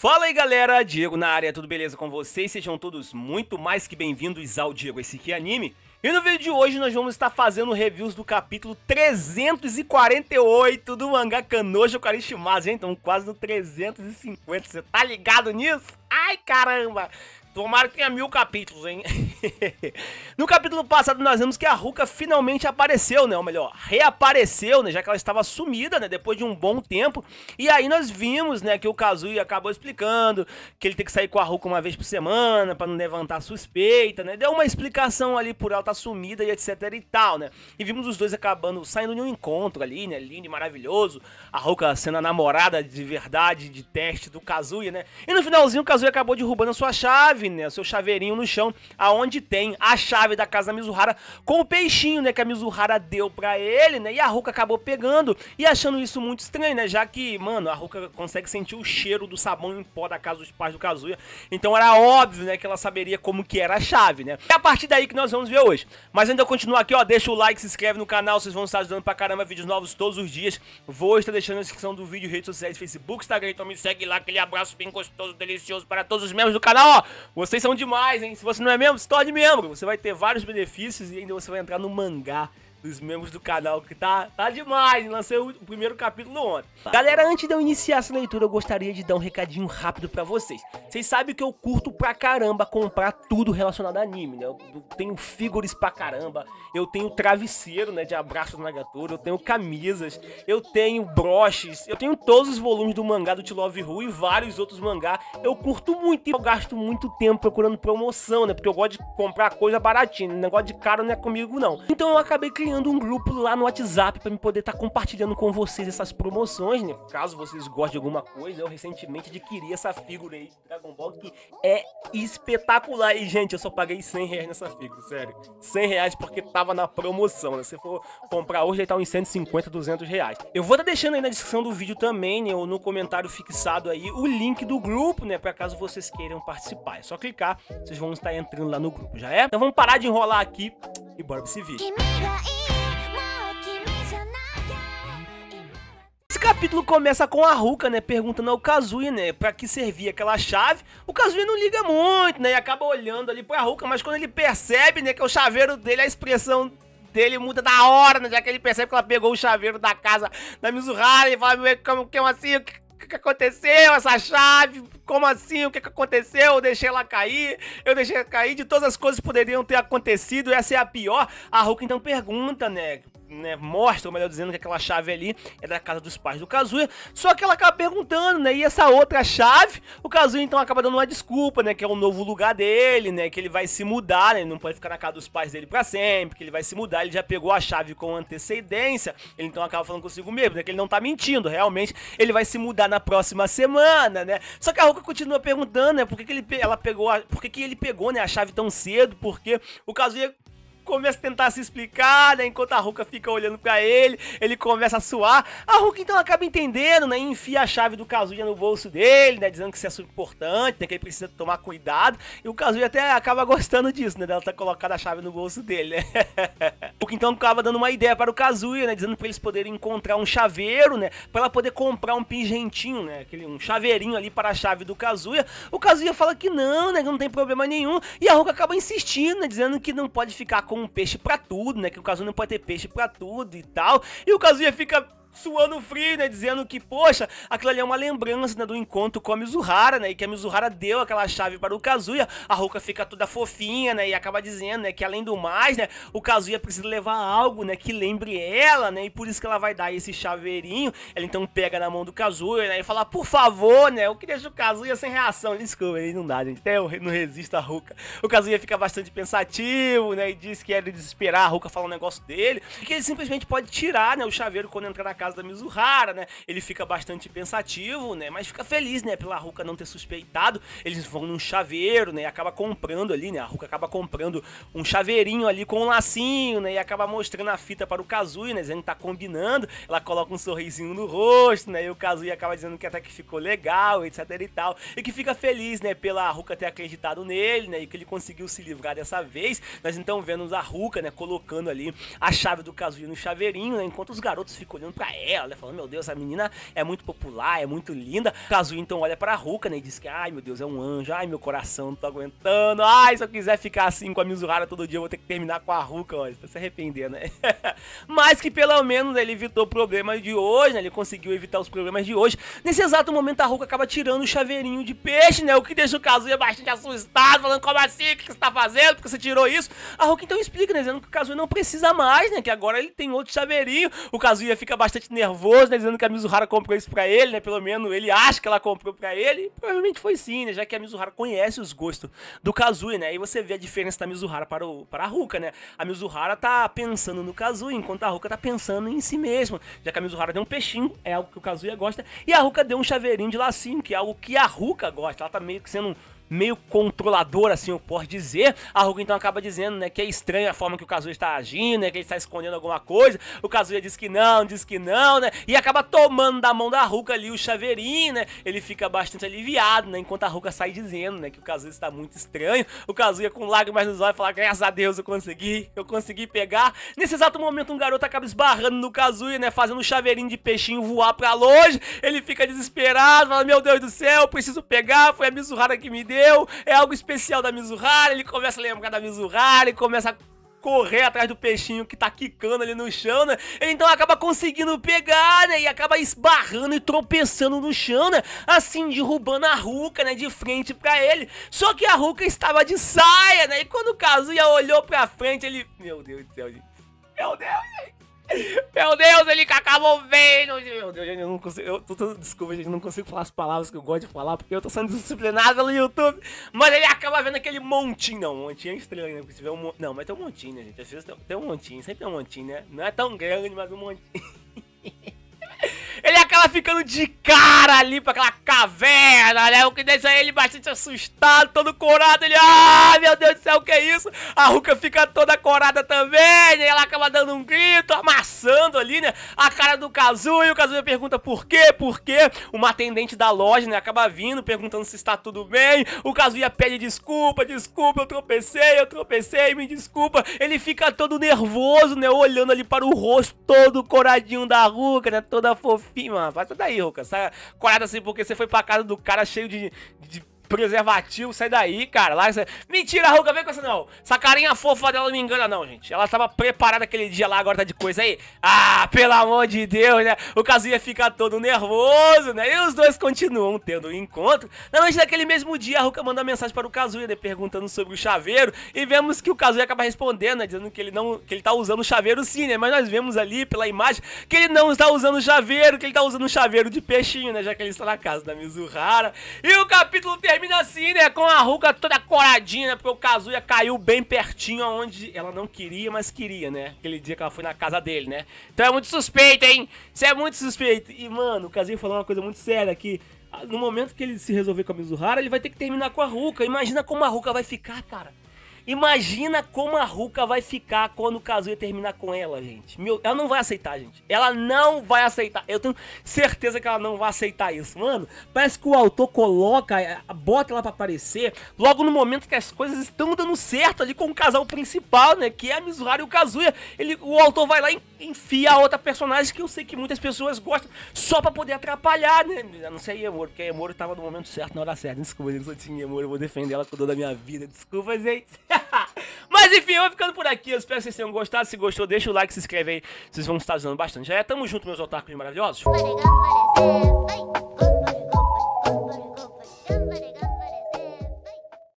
Fala aí galera, Diego na área, tudo beleza com vocês? Sejam todos muito mais que bem-vindos ao Diego Esse Aqui é Anime. E no vídeo de hoje nós vamos estar fazendo reviews do capítulo 348 do mangá Kanojo Karishimasu, então quase no 350, você tá ligado nisso? Ai caramba, tomara que tenha mil capítulos, hein? no capítulo passado nós vimos que a Ruka finalmente apareceu, né? Ou melhor, reapareceu, né? Já que ela estava sumida, né? Depois de um bom tempo. E aí nós vimos, né? Que o Kazuya acabou explicando que ele tem que sair com a Ruka uma vez por semana para não levantar suspeita, né? Deu uma explicação ali por ela estar tá sumida e etc e tal, né? E vimos os dois acabando saindo de um encontro ali, né? Lindo e maravilhoso. A Ruka sendo a namorada de verdade, de teste do Kazuya, né? E no finalzinho o Kazuya acabou derrubando a sua chave, né? O seu chaveirinho no chão, aonde onde tem a chave da casa da Mizuhara com o peixinho, né, que a Mizuhara deu pra ele, né, e a Ruka acabou pegando e achando isso muito estranho, né, já que, mano, a Ruka consegue sentir o cheiro do sabão em pó da casa dos pais do Kazuya, então era óbvio, né, que ela saberia como que era a chave, né. É a partir daí que nós vamos ver hoje. Mas ainda continuar aqui, ó, deixa o like, se inscreve no canal, vocês vão estar ajudando pra caramba, vídeos novos todos os dias. Vou estar deixando na descrição do vídeo, redes sociais, Facebook, Instagram, então me segue lá, aquele abraço bem gostoso, delicioso para todos os membros do canal, ó. Vocês são demais, hein? Se você não é membro, se torna torne membro. Você vai ter vários benefícios e ainda você vai entrar no mangá dos membros do canal, que tá, tá demais. Lancei o, primeiro capítulo ontem. Galera, antes de eu iniciar essa leitura, eu gostaria de dar um recadinho rápido pra vocês. Vocês sabem que eu curto pra caramba comprar tudo relacionado a anime, né? Eu tenho figures pra caramba, eu tenho travesseiro, né, de abraço do Nagatoro, eu tenho camisas, eu tenho broches, eu tenho todos os volumes do mangá do T Love Ru e vários outros mangá. Eu curto muito e eu gasto muito tempo procurando promoção, né? Porque eu gosto de comprar coisa baratinha, né? negócio de caro não é comigo não. Então eu acabei criando criando um grupo lá no WhatsApp para me poder estar tá compartilhando com vocês essas promoções, né? Caso vocês gostem de alguma coisa, eu recentemente adquiri essa figura aí Dragon Ball que é espetacular. E, gente, eu só paguei 100 reais nessa figura, sério. 100 reais porque tava na promoção, né? Se for comprar hoje, ele tá uns 150, 200 reais. Eu vou estar tá deixando aí na descrição do vídeo também, né? Ou no comentário fixado aí, o link do grupo, né? Pra caso vocês queiram participar. É só clicar, vocês vão estar entrando lá no grupo, já é? Então vamos parar de enrolar aqui e bora pra esse vídeo. capítulo começa com a Ruka, né, perguntando ao Kazuya, né, pra que servia aquela chave. O Kazuya não liga muito, né, e acaba olhando ali pra Ruka, mas quando ele percebe, né, que é o chaveiro dele, a expressão dele muda da hora, né, já que ele percebe que ela pegou o chaveiro da casa da Mizuhara e fala, como que é assim, o que, que, aconteceu, essa chave, como assim, o que, que aconteceu, eu deixei ela cair, eu deixei ela cair, de todas as coisas que poderiam ter acontecido, essa é a pior. A Ruka então pergunta, né, né, mostra, melhor dizendo, que aquela chave ali é da casa dos pais do Kazuya. Só que ela acaba perguntando, né? E essa outra chave, o Kazuya então acaba dando uma desculpa, né? Que é o um novo lugar dele, né? Que ele vai se mudar, né? Ele não pode ficar na casa dos pais dele para sempre, que ele vai se mudar, ele já pegou a chave com antecedência. Ele então acaba falando consigo mesmo, né? Que ele não tá mentindo, realmente ele vai se mudar na próxima semana, né? Só que a Ruka continua perguntando, né? Por que, que ele, ela pegou a, por que, que ele pegou, né, a chave tão cedo? Porque o Kazuya começa a tentar se explicar, né? Enquanto a Ruka fica olhando para ele, ele começa a suar. A Ruka então acaba entendendo, né? E enfia a chave do Kazuya no bolso dele, né? Dizendo que isso é super importante, né? Que ele precisa tomar cuidado. E o Kazuya até acaba gostando disso, né? Dela tá colocando a chave no bolso dele, né? o que então acaba dando uma ideia para o Kazuya, né? Dizendo para eles poderem encontrar um chaveiro, né? Para ela poder comprar um pingentinho, né? Aquele, um chaveirinho ali para a chave do Kazuya. O Kazuya fala que não, né? Que não tem problema nenhum. E a Ruka acaba insistindo, né? Dizendo que não pode ficar com um peixe para tudo, né? Que o Kazuya não pode ter peixe para tudo e tal. E o Kazuya fica suando frio, né? Dizendo que, poxa, aquilo ali é uma lembrança né, do encontro com a Mizuhara, né? E que a Mizuhara deu aquela chave para o Kazuya. A Ruka fica toda fofinha, né? E acaba dizendo, né? Que além do mais, né? O Kazuya precisa levar algo, né? Que lembre ela, né? E por isso que ela vai dar esse chaveirinho. Ela então pega na mão do Kazuya, né? E fala, por favor, né? O que deixa o Kazuya sem reação? Desculpa, ele não dá, gente. Até eu não resisto a Ruka. O Kazuya fica bastante pensativo, né? E diz que é de desesperar. A Ruka fala um negócio dele. E que ele simplesmente pode tirar, né? O chaveiro quando entra na casa caso da Mizuhara, né? Ele fica bastante pensativo, né? Mas fica feliz, né? Pela Ruka não ter suspeitado. Eles vão num chaveiro, né? E acaba comprando ali, né? A Ruka acaba comprando um chaveirinho ali com um lacinho, né? E acaba mostrando a fita para o Kazuya, né? Dizendo que tá combinando. Ela coloca um sorrisinho no rosto, né? E o Kazuya acaba dizendo que até que ficou legal, etc e tal. E que fica feliz, né? Pela Ruka ter acreditado nele, né? E que ele conseguiu se livrar dessa vez. Nós então vemos a Ruka, né? Colocando ali a chave do Kazuya no chaveirinho, né? Enquanto os garotos ficam olhando pra ela, né? Falando, meu Deus, essa menina é muito popular, é muito linda. Kazuo então olha pra Ruka, né? E diz que, ai, meu Deus, é um anjo, ai, meu coração não tá aguentando. Ai, se eu quiser ficar assim com a Mizuhara todo dia, eu vou ter que terminar com a Ruka, olha. Ele tá se arrependendo, né? Mas que pelo menos ele evitou problemas de hoje, né? Ele conseguiu evitar os problemas de hoje. Nesse exato momento, a Ruka acaba tirando o chaveirinho de peixe, né? O que deixa o Kazuya bastante assustado, falando, como assim? O que você tá fazendo? Por que você tirou isso? A Ruka então explica, né? Dizendo que o Kazuya não precisa mais, né? Que agora ele tem outro chaveirinho. O Kazuya fica bastante bastante nervoso, né, dizendo que a Mizuhara comprou isso pra ele, né, pelo menos ele acha que ela comprou pra ele, provavelmente foi sim, né, já que a Mizuhara conhece os gostos do Kazui, né, e você vê a diferença da Mizuhara para, o, para a Ruka, né, a Mizuhara tá pensando no Kazui, enquanto a Ruka tá pensando em si mesma, já que a Mizuhara deu um peixinho, é algo que o Kazuya gosta, e a Ruka deu um chaveirinho de lacinho, que é algo que a Ruka gosta, ela tá meio que sendo meio controlador, assim eu posso dizer. A Ruka então acaba dizendo, né, que é estranha a forma que o Kazuya está agindo, né, que ele está escondendo alguma coisa. O Kazuya diz que não, diz que não, né, e acaba tomando da mão da Ruka ali o chaveirinho, né. Ele fica bastante aliviado, né, enquanto a Ruka sai dizendo, né, que o Kazuya está muito estranho. O Kazuya com lágrimas nos olhos fala, graças a Deus eu consegui, eu consegui pegar. Nesse exato momento um garoto acaba esbarrando no Kazuya, né, fazendo o chaveirinho de peixinho voar pra longe. Ele fica desesperado, fala, meu Deus do céu, eu preciso pegar, foi a Mizuhara que me deu é algo especial da Mizuhara, ele começa a lembrar da Mizuhara, ele começa a correr atrás do peixinho que tá quicando ali no chão, né? Ele então acaba conseguindo pegar, né? E acaba esbarrando e tropeçando no chão, né? Assim, derrubando a Ruka, né? De frente pra ele. Só que a Ruka estava de saia, né? E quando o Kazuya olhou pra frente, ele... Meu Deus do céu, gente. Meu Deus, gente. Meu Deus, ele acabou vendo. Meu Deus, eu não consigo. Eu tô, desculpa, gente, não consigo falar as palavras que eu gosto de falar porque eu tô sendo disciplinado no YouTube. Mas ele acaba vendo aquele montinho. Não, um montinho é estranho, né? vê um Não, mas tem um montinho, né, gente? Às vezes tem um montinho, sempre tem um montinho, né? Não é tão grande, mas um montinho. ele acaba ficando de cara ali pra aquela caverna, né? O que deixa ele bastante assustado, todo corado. Ele, ah, meu Deus do céu, o que é isso? A Ruka fica toda corada também, né? Ela acaba dando um grito, amassando ali, né? A cara do Kazuya. O Kazuya pergunta por quê, por quê? Uma atendente da loja, né? Acaba vindo, perguntando se está tudo bem. O Kazuya pede desculpa, desculpa, eu tropecei, eu tropecei, me desculpa. Ele fica todo nervoso, né? Olhando ali para o rosto todo coradinho da Ruka, né? Toda fofinha, Vai daí, Roca. Sai corada assim porque você foi pra casa do cara cheio de, de preservativo, sai daí, cara. Lá, Mentira, Ruka vem com essa não. Essa carinha fofa dela não me engana não, gente. Ela tava preparada aquele dia lá, agora tá de coisa aí. Ah, pelo amor de Deus, né? O Kazuya fica todo nervoso, né? E os dois continuam tendo um encontro. Na noite daquele mesmo dia, a Ruka manda mensagem para o Kazuya, né? Perguntando sobre o chaveiro. E vemos que o Kazuya acaba respondendo, né? Dizendo que ele, não, que ele tá usando o chaveiro sim, né? Mas nós vemos ali pela imagem que ele não está usando o chaveiro, que ele tá usando o chaveiro de peixinho, né? Já que ele está na casa da Mizuhara. E o capítulo termina Termina assim, né? Com a ruga toda coradinha, né? Porque o Kazuya caiu bem pertinho aonde ela não queria, mas queria, né? Aquele dia que ela foi na casa dele, né? Então é muito suspeito, hein? Isso é muito suspeito. E, mano, o Kazuya falou uma coisa muito séria aqui. Ah, no momento que ele se resolver com a Mizuhara, ele vai ter que terminar com a Ruka. Imagina como a Ruka vai ficar, cara. Imagina como a Ruka vai ficar quando o Kazuya terminar com ela, gente. Meu, ela não vai aceitar, gente. Ela não vai aceitar. Eu tenho certeza que ela não vai aceitar isso, mano. Parece que o autor coloca, eh, bota ela para aparecer logo no momento que as coisas estão dando certo ali com o casal principal, né? Que é a Mizuhara e o Kazuya. Ele, o autor vai lá e enfia a outra personagem que eu sei que muitas pessoas gostam só para poder atrapalhar, né? não sei, amor. Yemoro, porque a tava no momento certo, na hora certa. Desculpa, gente, eu tinha Yemoro, eu vou defender ela com toda a minha vida. Desculpa, gente. Mas enfim, eu vou ficando por aqui. Eu espero que vocês tenham gostado. Se gostou, deixa o like, se inscreve aí. Vocês vão estar ajudando bastante. Já é, tamo junto, meus otakus maravilhosos. Obrigado,